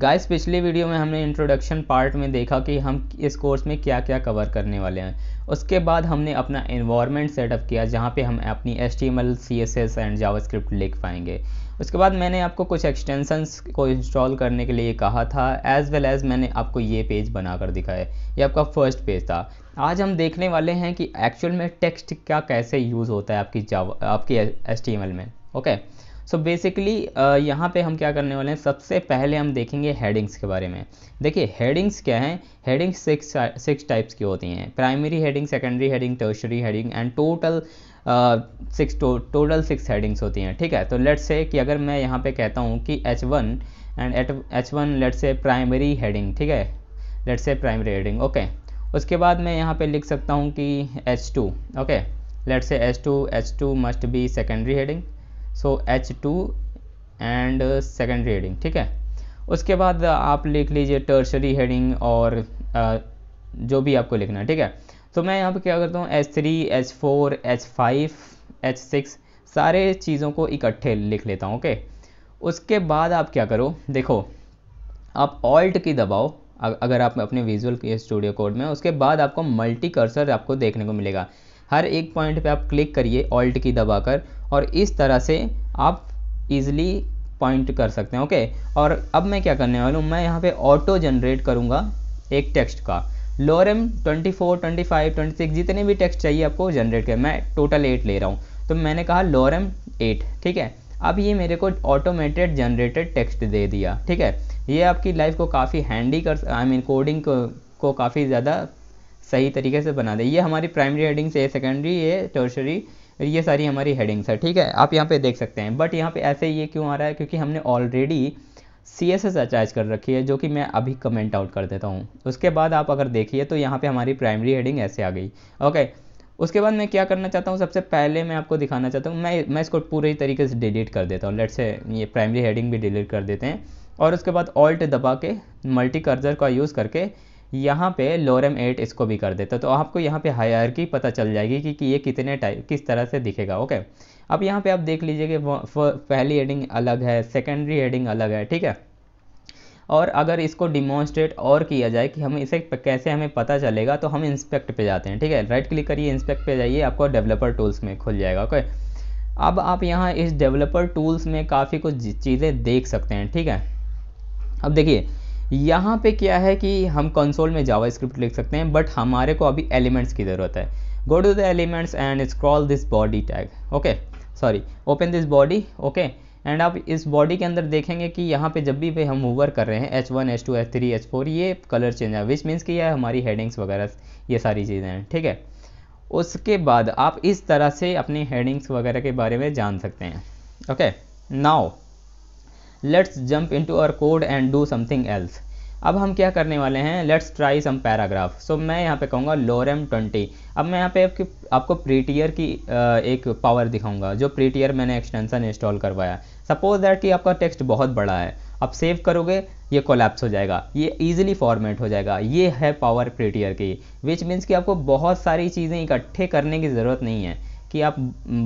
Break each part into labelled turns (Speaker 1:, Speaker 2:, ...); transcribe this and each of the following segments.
Speaker 1: Guys पिछली video में हमने इंट्रोडक्शन पार्ट में देखा कि हम इस कोर्स में क्या क्या कवर करने वाले हैं उसके बाद हमने अपना इन्वायरमेंट सेटअप किया जहाँ पे हम अपनी H T M L C S S and JavaScript लिख पाएंगे उसके बाद मैंने आपको कुछ एक्सटेंशंस को इंस्टॉल करने के लिए कहा था एज़ वेल एज़ मैंने आपको ये पेज बना कर दिखाया ये आपका फर्स्ट पेज था आज हम देखने वाले हैं कि एक्चुअल में टेक्स्ट क्या कैसे यूज़ होता है आपकी जावा आपकी एस टी एम एल में okay okay? So basically uh, यहाँ पे हम क्या करने वाले हैं सबसे पहले हम देखेंगे हेडिंग्स के बारे में देखिए हेडिंग्स क्या हैं हेडिंग्स सिक्स सिक्स टाइप्स की होती हैं primary heading secondary heading tertiary heading and total six total six headings होती हैं ठीक है तो लेट्स से कि अगर मैं यहाँ पे कहता हूँ कि H one and eight H one let's say primary heading ठीक है let's say primary heading okay उसके बाद मैं यहाँ पे लिख सकता हूँ कि H two okay let's say H two H two must be secondary heading so H two and secondary heading ठीक है उसके बाद आप लिख लीजिए टर्सरी हेडिंग और uh, जो भी आपको लिखना है ठीक है तो मैं यहाँ पे क्या करता हूँ H three H four H five H six सारे चीज़ों को इकट्ठे लिख लेता हूँ ओके उसके बाद आप क्या करो देखो आप ऑल्ट की दबाओ अगर आप अपने विजुअल स्टूडियो कोड में उसके बाद आपको मल्टी कर्सर आपको देखने को मिलेगा हर एक पॉइंट पे आप क्लिक करिए ऑल्ट की दबाकर और इस तरह से आप इजली पॉइंट कर सकते हैं ओके और अब मैं क्या करने वाला हूँ मैं यहाँ पे ऑटो जनरेट करूँगा एक टेक्स्ट का lorem twenty four twenty five twenty six जितने भी टेक्स्ट चाहिए आपको जनरेट कर मैं टोटल एट ले रहा हूँ तो मैंने कहा लोअर एम एट ठीक है अब ये मेरे को ऑटोमेटेड जनरेटेड टेक्स्ट दे दिया ठीक है ये आपकी लाइफ को काफ़ी हैंडी कर आई मीन कोडिंग को, को काफ़ी ज़्यादा सही तरीके से बना दें ये हमारी प्राइमरी हेडिंग्स ये सेकेंडरी ये टर्शरी ये सारी हमारी हेडिंग्स है ठीक है आप यहाँ पे देख सकते हैं बट यहाँ पे ऐसे ये क्यों आ रहा है क्योंकि हमने already C S S attach कर रखी है जो कि मैं अभी कमेंट आउट कर देता हूँ उसके बाद आप अगर देखिए तो यहाँ पे हमारी प्राइमरी हेडिंग ऐसे आ गई ओके उसके बाद मैं क्या करना चाहता हूँ सबसे पहले मैं आपको दिखाना चाहता हूँ मैं मैं इसको पूरे तरीके से डिलीट कर देता हूँ लेट से ये प्राइमरी हेडिंग भी डिलीट कर देते हैं और उसके बाद ऑल्ट दबा के मल्टी कर्जर का यूज़ करके यहाँ पे लोरम एट इसको भी कर देते तो आपको यहाँ पे हायर की पता चल जाएगी कि, कि ये कितने टाइप किस तरह से दिखेगा ओके अब यहाँ पे आप देख लीजिए कि पहली हेडिंग अलग है सेकेंडरी हेडिंग अलग है ठीक है और अगर इसको डिमॉन्स्ट्रेट और किया जाए कि हम इसे कैसे हमें पता चलेगा तो हम इंस्पेक्ट पे जाते हैं ठीक है राइट क्लिक करिए इंस्पेक्ट पे जाइए आपको डेवलपर टूल्स में खुल जाएगा ओके अब आप यहाँ इस डेवलपर टूल्स में काफ़ी कुछ चीज़ें देख सकते हैं ठीक है अब देखिए यहाँ पे क्या है कि हम कंसोल में जावा स्क्रिप्ट लिख सकते हैं बट हमारे को अभी एलिमेंट्स की ज़रूरत है go to the elements and scroll this body tag okay sorry open this body okay and आप इस बॉडी के अंदर देखेंगे कि यहाँ पे जब भी वे हम मूवर कर रहे हैं H1, H2, H3, H4 ये कलर चेंज है विच मीन्स कि यह हमारी हेडिंग्स वगैरह ये सारी चीज़ें हैं ठीक है उसके बाद आप इस तरह से अपनी हेडिंग्स वगैरह के बारे में जान सकते हैं okay now let's jump to our code and do something else अब हम क्या करने वाले हैं let's try some paragraph so मैं यहाँ पे कहूँगा लोरम ट्वेंटी अब मैं यहाँ पे आपकी आपको प्रीटियर की एक पावर दिखाऊंगा जो प्रीटियर मैंने एक्सटेंशन इंस्टॉल करवाया सपोज दैट कि आपका टेक्स्ट बहुत बड़ा है आप सेव करोगे ये कोलैप्स हो जाएगा ये ईजिली फॉर्मेट हो जाएगा ये है पावर प्रीटियर की विच मीन्स कि आपको बहुत सारी चीज़ें इकट्ठे करने की ज़रूरत नहीं है कि आप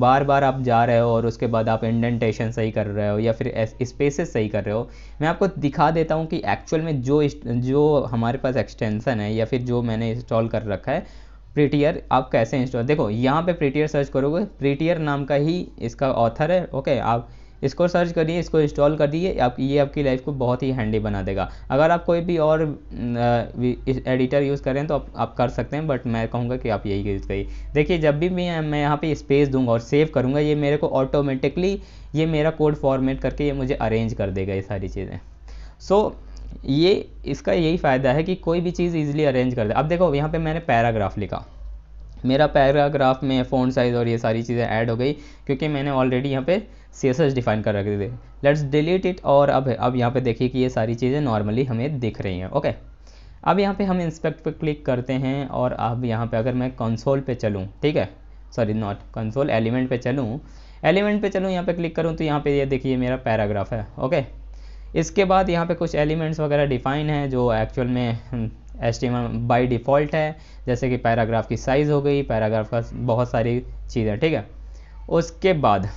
Speaker 1: बार बार आप जा रहे हो और उसके बाद आप इंडेंटेशन सही कर रहे हो या फिर स्पेसेस सही कर रहे हो मैं आपको दिखा देता हूँ कि एक्चुअल में जो जो हमारे पास एक्सटेंसन है या फिर जो मैंने इंस्टॉल कर रखा है प्रीटियर आप कैसे इंस्टॉल देखो यहाँ पे प्रीटियर सर्च करोगे प्रीटियर नाम का ही इसका ऑथर है ओके आप इसको सर्च करिए इसको इंस्टॉल कर दीजिए आप ये आपकी लाइफ को बहुत ही हैंडी बना देगा अगर आप कोई भी और एडिटर यूज़ करें तो आप, आप कर सकते हैं बट मैं कहूँगा कि आप यही यूज़ करिए देखिए जब भी मैं मैं यहाँ पे स्पेस दूंगा और सेव करूँगा ये मेरे को ऑटोमेटिकली ये मेरा कोड फॉर्मेट करके ये मुझे अरेंज कर देगा ये सारी चीज़ें सो so, ये इसका यही फ़ायदा है कि कोई भी चीज़ ईजिली अरेंज कर दे अब देखो यहाँ पर मैंने पैराग्राफ लिखा मेरा पैराग्राफ में फ़ोन साइज़ और ये सारी चीज़ें ऐड हो गई क्योंकि मैंने ऑलरेडी यहाँ पे सी डिफाइन कर रखे थे लेट्स डिलीट इट और अब अब यहाँ पे देखिए कि ये सारी चीज़ें नॉर्मली हमें दिख रही हैं ओके अब यहाँ पे हम इंस्पेक्ट पे क्लिक करते हैं और अब यहाँ पे अगर मैं कंसोल पे चलूँ ठीक है सॉरी नॉट कंसोल एलिमेंट पे चलूँ एलिमेंट पे चलूँ यहाँ पे क्लिक करूँ तो यहाँ पे ये यह देखिए मेरा पैराग्राफ है ओके इसके बाद यहाँ पे कुछ एलिमेंट्स वगैरह डिफाइन है जो एक्चुअल में एस टी बाई डिफ़ॉल्ट है जैसे कि पैराग्राफ की साइज़ हो गई पैराग्राफ का बहुत सारी चीज़ें ठीक है उसके बाद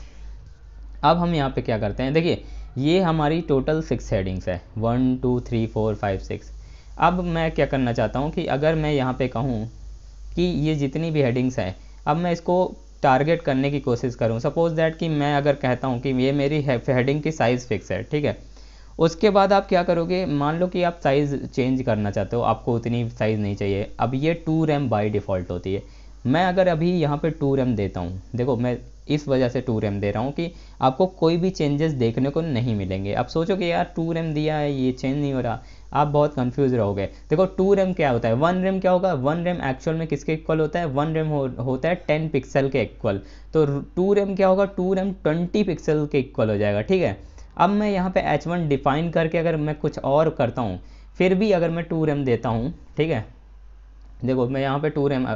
Speaker 1: अब हम यहाँ पे क्या करते हैं देखिए ये हमारी टोटल सिक्स हेडिंग्स है one two three four five six अब मैं क्या करना चाहता हूँ कि अगर मैं यहाँ पे कहूँ कि ये जितनी भी हेडिंग्स हैं अब मैं इसको टारगेट करने की कोशिश करूँ सपोज़ दैट कि मैं अगर कहता हूँ कि ये मेरी हेडिंग की साइज़ फिक्स है ठीक है उसके बाद आप क्या करोगे मान लो कि आप साइज़ चेंज करना चाहते हो आपको उतनी साइज़ नहीं चाहिए अब ये टू रैम बाई डिफ़ॉल्ट होती है मैं अगर अभी यहाँ पे टू रैम देता हूँ देखो मैं इस वजह से टू रैम दे रहा हूँ कि आपको कोई भी चेंजेस देखने को नहीं मिलेंगे आप सोचो कि यार टू रैम दिया है ये चेंज नहीं हो रहा आप बहुत कंफ्यूज रहोगे देखो टू रैम क्या होता है वन रैम क्या होगा वन रैम एक्चुअल में किसके इक्वल होता है वन रैम हो, होता है टेन पिक्सल के इक्वल तो टू रैम क्या होगा टू रैम ट्वेंटी पिक्सल के इक्वल हो जाएगा ठीक है अब मैं यहाँ पे H1 डिफाइन करके अगर मैं कुछ और करता हूँ फिर भी अगर मैं टू रैम देता हूँ ठीक है देखो मैं यहाँ पे two rem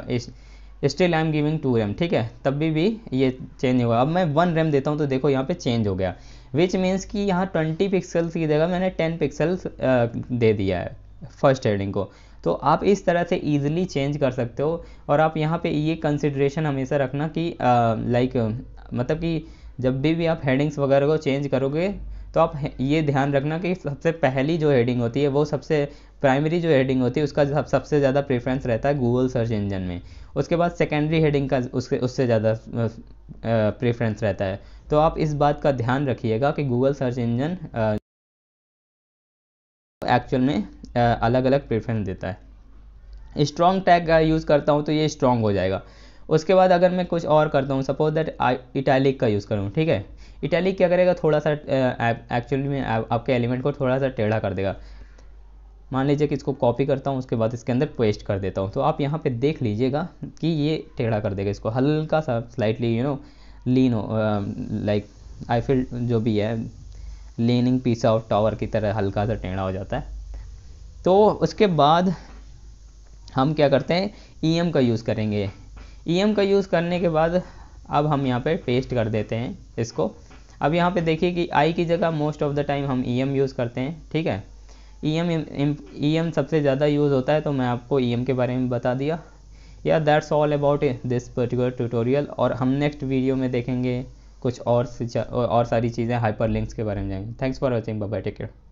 Speaker 1: still I am giving two rem ठीक है तब भी, भी ये चेंज होगा अब मैं वन रैम देता हूँ तो देखो यहाँ पे चेंज हो गया विच मीन्स कि यहाँ ट्वेंटी पिक्सल्स की जगह मैंने टेन पिक्सल्स दे दिया है फर्स्ट हेडिंग को तो आप इस तरह से ईजिली चेंज कर सकते हो और आप यहाँ पे ये कंसिड्रेशन हमेशा रखना कि लाइक मतलब कि जब भी भी आप हेडिंग्स वगैरह को चेंज करोगे तो आप ये ध्यान रखना कि सबसे पहली जो हेडिंग होती है वो सबसे प्राइमरी जो हेडिंग होती है उसका सबसे ज़्यादा प्रेफरेंस रहता है गूगल सर्च इंजन में उसके बाद सेकेंडरी हेडिंग का उसके उससे ज़्यादा प्रेफरेंस रहता है तो आप इस बात का ध्यान रखिएगा कि गूगल सर्च इंजन एक्चुअल में अलग अलग प्रेफरेंस देता है स्ट्रॉन्ग टैग का यूज़ करता हूँ तो ये स्ट्रॉन्ग हो जाएगा उसके बाद अगर मैं कुछ और करता हूँ सपोज दैट आई इटैलिक का यूज़ करूँ ठीक है इटैलिक क्या करेगा थोड़ा सा एक्चुअली में आपके एलिमेंट को थोड़ा सा टेढ़ा कर देगा मान लीजिए कि इसको कॉपी करता हूँ उसके बाद इसके अंदर पेस्ट कर देता हूँ तो आप यहाँ पे देख लीजिएगा कि ये टेढ़ा कर देगा इसको हल्का सा स्लाइटली यू नो लीन हो लाइक आई फील जो भी है लीनिंग पीस ऑफ टावर की तरह हल्का सा टेढ़ा हो जाता है तो उसके बाद हम क्या करते हैं ई e का यूज़ करेंगे ई e का यूज़ करने के बाद अब हम यहाँ पे पेस्ट कर देते हैं इसको अब यहाँ पे देखिए कि आई की जगह मोस्ट ऑफ द टाइम हम ई e यूज़ करते हैं ठीक है ई e एम सबसे ज़्यादा यूज़ होता है तो मैं आपको ई के बारे में बता दिया या that's all about this particular tutorial और हम नेक्स्ट वीडियो में देखेंगे कुछ और और सारी चीज़ें हाइपर के बारे में जाएंगे thanks for watching bye take care